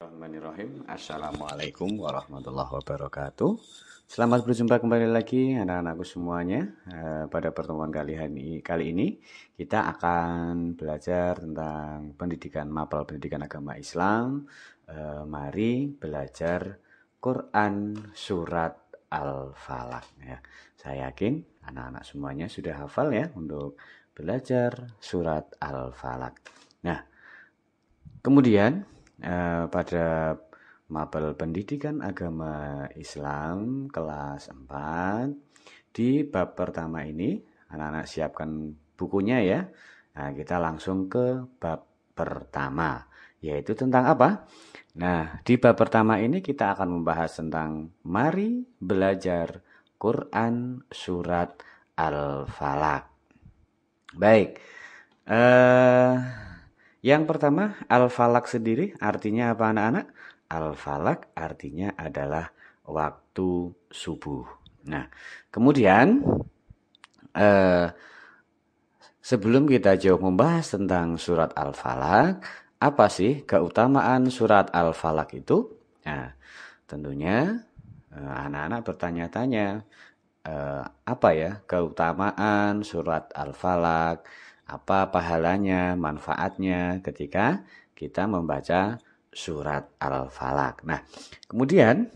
Bismillahirrahmanirrahim. Assalamualaikum warahmatullahi wabarakatuh. Selamat berjumpa kembali lagi anak-anakku semuanya. Eh, pada pertemuan kali ini, kali ini kita akan belajar tentang pendidikan mapel pendidikan agama Islam. Eh, mari belajar Quran surat Al-Falaq ya. Saya yakin anak-anak semuanya sudah hafal ya untuk belajar surat Al-Falaq. Nah, kemudian Eh, pada mapel pendidikan agama Islam kelas 4. Di bab pertama ini, anak-anak siapkan bukunya ya. Nah, kita langsung ke bab pertama, yaitu tentang apa? Nah, di bab pertama ini kita akan membahas tentang mari belajar Quran surat al Falak. Baik. Eh uh, yang pertama, al-falak sendiri artinya apa anak-anak? Al-falak artinya adalah waktu subuh. Nah, kemudian eh, sebelum kita jauh membahas tentang surat al-falak, apa sih keutamaan surat al-falak itu? Nah, tentunya eh, anak-anak bertanya-tanya eh, apa ya keutamaan surat al-falak? apa pahalanya, manfaatnya ketika kita membaca surat Al-Falak. Nah, kemudian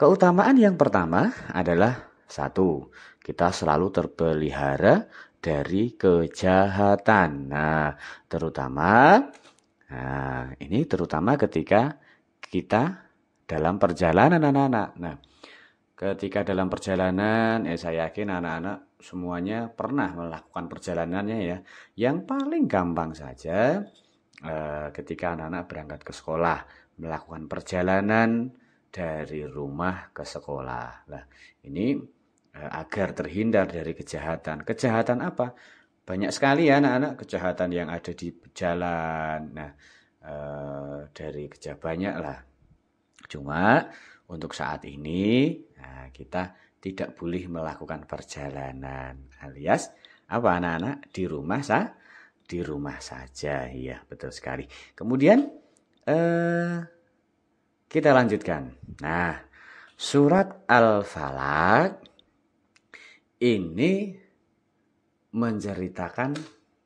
keutamaan yang pertama adalah satu, kita selalu terpelihara dari kejahatan. Nah, terutama nah ini terutama ketika kita dalam perjalanan anak-anak. Nah, ketika dalam perjalanan ya saya yakin anak-anak semuanya pernah melakukan perjalanannya ya yang paling gampang saja eh, ketika anak-anak berangkat ke sekolah melakukan perjalanan dari rumah ke sekolah lah ini eh, agar terhindar dari kejahatan kejahatan apa banyak sekali ya anak-anak kejahatan yang ada di jalan nah eh, dari kejahatan banyak lah cuma untuk saat ini Nah, kita tidak boleh melakukan perjalanan alias apa anak-anak di rumah sah di rumah saja ya betul sekali kemudian eh, kita lanjutkan nah surat al-falak ini menceritakan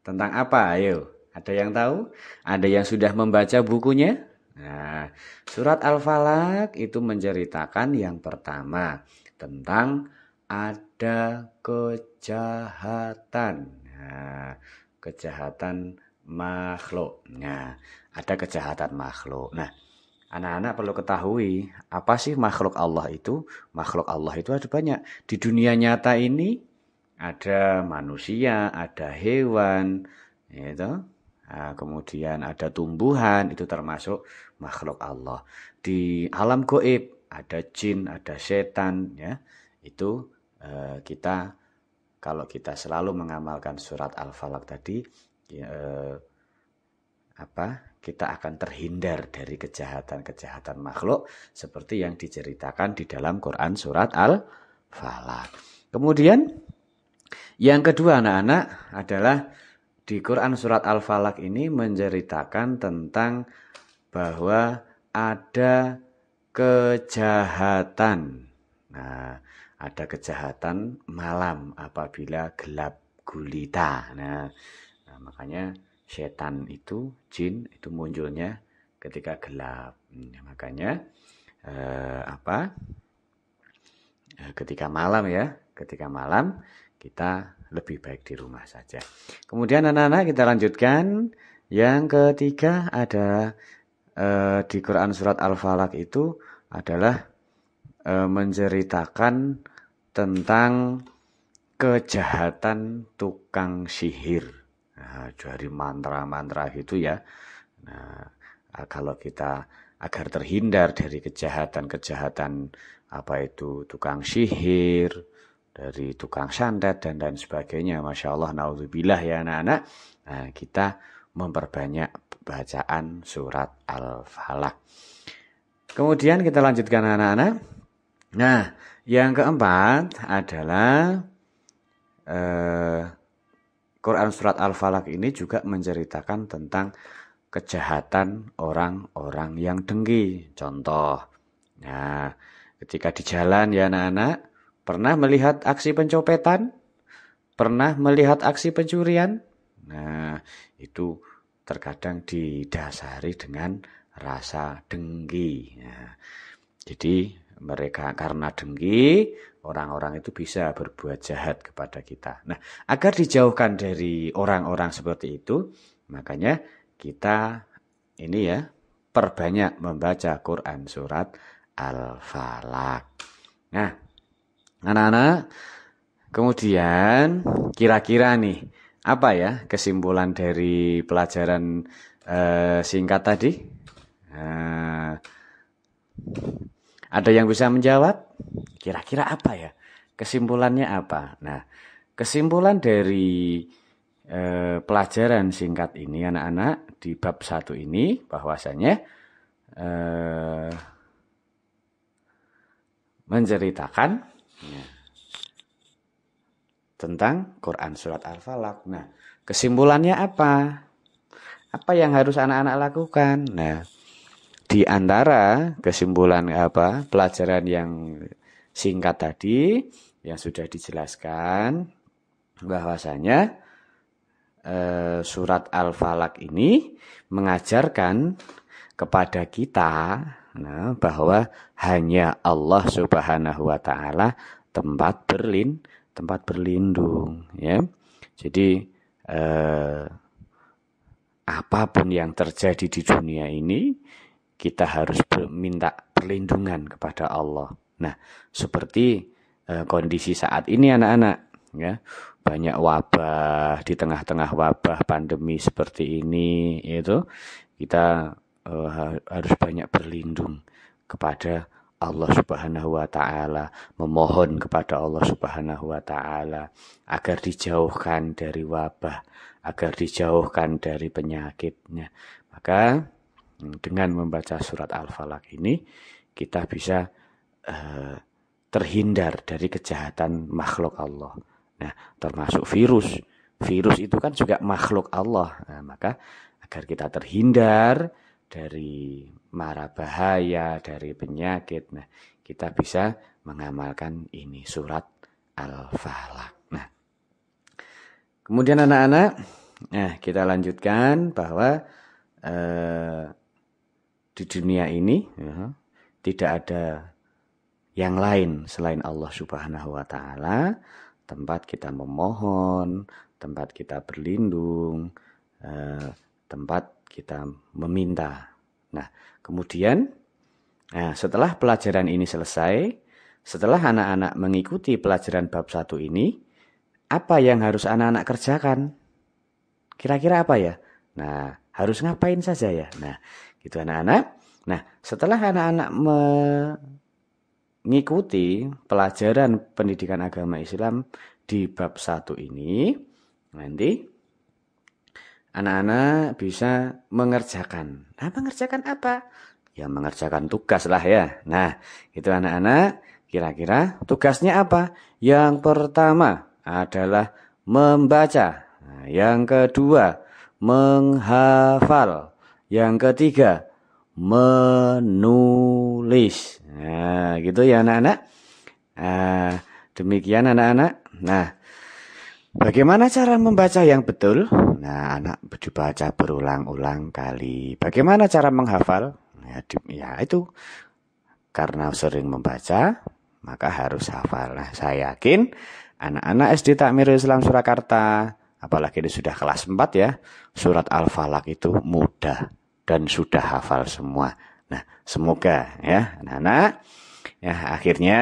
tentang apa ayo ada yang tahu ada yang sudah membaca bukunya Nah, surat Al-Falaq itu menceritakan yang pertama tentang ada kejahatan. Nah, kejahatan makhluk. Nah, ada kejahatan makhluk. Nah, anak-anak perlu ketahui apa sih makhluk Allah itu? Makhluk Allah itu ada banyak. Di dunia nyata ini ada manusia, ada hewan, itu. Ya nah, kemudian ada tumbuhan itu termasuk makhluk Allah. Di alam goib ada jin, ada setan ya. Itu eh, kita kalau kita selalu mengamalkan surat Al-Falaq tadi ya, eh, apa? Kita akan terhindar dari kejahatan-kejahatan makhluk seperti yang diceritakan di dalam Quran surat Al-Falaq. Kemudian yang kedua anak-anak adalah di Quran surat Al-Falaq ini menceritakan tentang bahwa ada kejahatan. Nah, ada kejahatan malam apabila gelap gulita. Nah, nah makanya setan itu jin itu munculnya ketika gelap. Nah, makanya eh, apa? Eh, ketika malam ya, ketika malam kita lebih baik di rumah saja. Kemudian anak-anak kita lanjutkan yang ketiga ada eh, di Quran surat al Falak itu adalah eh, menceritakan tentang kejahatan tukang sihir. Nah, dari mantra-mantra itu ya. Nah, eh, kalau kita agar terhindar dari kejahatan-kejahatan apa itu tukang sihir, dari tukang santet dan dan sebagainya. Masya Allah, naudzubillah ya anak-anak. Nah, kita memperbanyak bacaan surat Al-Falaq. Kemudian kita lanjutkan anak-anak. Nah, yang keempat adalah eh, Quran surat Al-Falaq ini juga menceritakan tentang kejahatan orang-orang yang dengki. Contoh, nah ketika di jalan ya anak-anak, pernah melihat aksi pencopetan? Pernah melihat aksi pencurian? Nah, itu terkadang didasari dengan rasa dengki. Ya. jadi mereka karena dengki orang-orang itu bisa berbuat jahat kepada kita. Nah, agar dijauhkan dari orang-orang seperti itu, makanya kita ini ya perbanyak membaca Quran surat Al-Falaq. Nah, anak-anak, kemudian kira-kira nih apa ya kesimpulan dari pelajaran uh, singkat tadi? Uh, ada yang bisa menjawab? Kira-kira apa ya? Kesimpulannya apa? Nah, kesimpulan dari uh, pelajaran singkat ini anak-anak di bab satu ini bahwasanya uh, menceritakan. Ya tentang Quran surat al falak. Nah, kesimpulannya apa? Apa yang harus anak-anak lakukan? Nah, di antara kesimpulan apa? Pelajaran yang singkat tadi yang sudah dijelaskan bahwasanya eh, surat al falak ini mengajarkan kepada kita nah, bahwa hanya Allah Subhanahu wa taala tempat berlin tempat berlindung ya jadi eh, apapun yang terjadi di dunia ini kita harus minta perlindungan kepada Allah nah seperti eh, kondisi saat ini anak-anak ya banyak wabah di tengah-tengah wabah pandemi seperti ini itu kita eh, harus banyak berlindung kepada Allah Subhanahu wa taala, memohon kepada Allah Subhanahu wa taala agar dijauhkan dari wabah, agar dijauhkan dari penyakitnya. Maka hmm, dengan membaca surat Al-Falaq ini kita bisa eh, terhindar dari kejahatan makhluk Allah. Nah, termasuk virus. Virus itu kan juga makhluk Allah. Nah, maka agar kita terhindar dari mara bahaya, dari penyakit. Nah, kita bisa mengamalkan ini surat Al-Falaq. Nah, kemudian anak-anak, nah kita lanjutkan bahwa eh, di dunia ini ya, tidak ada yang lain selain Allah Subhanahu wa taala, tempat kita memohon, tempat kita berlindung, eh, tempat kita meminta. Nah, kemudian nah setelah pelajaran ini selesai, setelah anak-anak mengikuti pelajaran bab satu ini, apa yang harus anak-anak kerjakan? Kira-kira apa ya? Nah, harus ngapain saja ya? Nah, gitu anak-anak. Nah, setelah anak-anak mengikuti pelajaran pendidikan agama Islam di bab satu ini, nanti anak-anak bisa mengerjakan. Nah, mengerjakan apa? Ya, mengerjakan tugas lah ya. Nah, itu anak-anak kira-kira tugasnya apa? Yang pertama adalah membaca. Nah, yang kedua, menghafal. Yang ketiga, menulis. Nah, gitu ya anak-anak. Nah, demikian anak-anak. Nah, Bagaimana cara membaca yang betul? Nah, anak baca berulang-ulang kali. Bagaimana cara menghafal? Ya, di, ya itu. Karena sering membaca, maka harus hafal. Nah, saya yakin anak-anak SD Takmir Islam Surakarta, apalagi ini sudah kelas 4 ya, surat Al-Falak itu mudah dan sudah hafal semua. Nah, semoga ya anak-anak ya akhirnya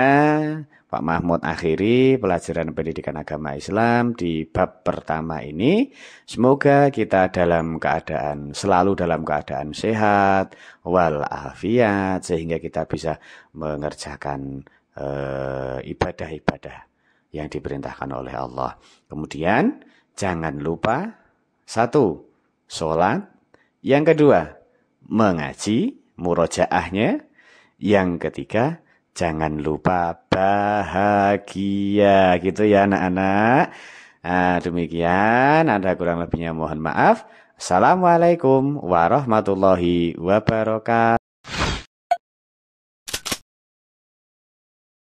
Pak Mahmud akhiri pelajaran pendidikan agama Islam di bab pertama ini. Semoga kita dalam keadaan selalu dalam keadaan sehat walafiat sehingga kita bisa mengerjakan eh, ibadah-ibadah yang diperintahkan oleh Allah. Kemudian jangan lupa satu, sholat. Yang kedua, mengaji murojaahnya. Yang ketiga, Jangan lupa bahagia gitu ya anak-anak. Nah, demikian ada kurang lebihnya mohon maaf. Assalamualaikum warahmatullahi wabarakatuh.